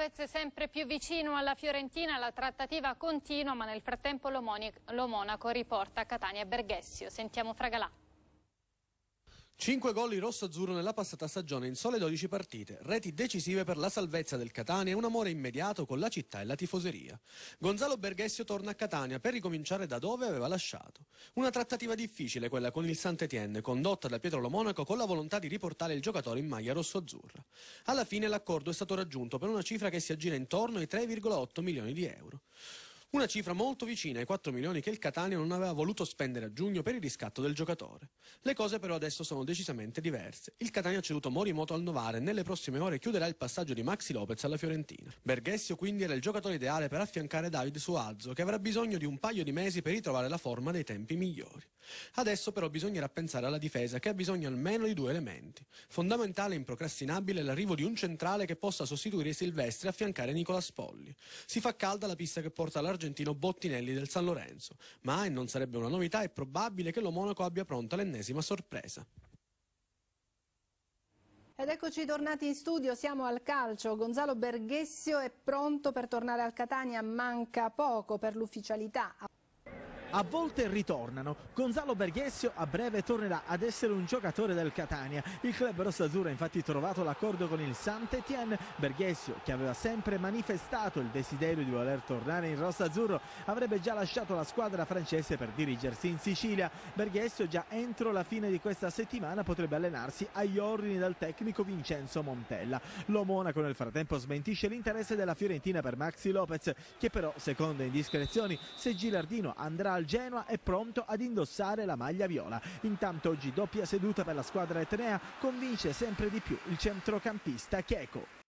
Lopez sempre più vicino alla Fiorentina, la trattativa continua ma nel frattempo lo Monaco riporta Catania e Berghessio. Sentiamo Fragalà. 5 gol in rosso-azzurro nella passata stagione in sole 12 partite, reti decisive per la salvezza del Catania e un amore immediato con la città e la tifoseria. Gonzalo Berghessio torna a Catania per ricominciare da dove aveva lasciato. Una trattativa difficile quella con il Sant'Etienne, condotta da Pietro Lomonaco con la volontà di riportare il giocatore in maglia rosso-azzurra. Alla fine l'accordo è stato raggiunto per una cifra che si aggira intorno ai 3,8 milioni di euro. Una cifra molto vicina ai 4 milioni che il Catania non aveva voluto spendere a giugno per il riscatto del giocatore. Le cose però adesso sono decisamente diverse. Il Catania ha ceduto Morimoto al Novare e nelle prossime ore chiuderà il passaggio di Maxi Lopez alla Fiorentina. Berghessio quindi era il giocatore ideale per affiancare David Suazzo, che avrà bisogno di un paio di mesi per ritrovare la forma dei tempi migliori. Adesso però bisognerà pensare alla difesa, che ha bisogno almeno di due elementi. Fondamentale e improcrastinabile è l'arrivo di un centrale che possa sostituire Silvestri e affiancare Nicola Spolli. Si fa calda la pista che porta all'Argentina l'argentino Bottinelli del San Lorenzo, ma e non sarebbe una novità, è probabile che lo Monaco abbia pronta l'ennesima sorpresa. Ed eccoci tornati in studio, siamo al calcio. Gonzalo Berghessio è pronto per tornare al Catania, manca poco per l'ufficialità a volte ritornano. Gonzalo Berghessio a breve tornerà ad essere un giocatore del Catania. Il club rossazzurro ha infatti trovato l'accordo con il Saint-Étienne. Berghessio, che aveva sempre manifestato il desiderio di voler tornare in rossazzurro, avrebbe già lasciato la squadra francese per dirigersi in Sicilia. Berghessio già entro la fine di questa settimana potrebbe allenarsi agli ordini del tecnico Vincenzo Montella. Lo Monaco nel frattempo smentisce l'interesse della Fiorentina per Maxi Lopez, che però, secondo indiscrezioni, se Gilardino andrà al Genoa è pronto ad indossare la maglia viola. Intanto oggi doppia seduta per la squadra etnea convince sempre di più il centrocampista Chieco.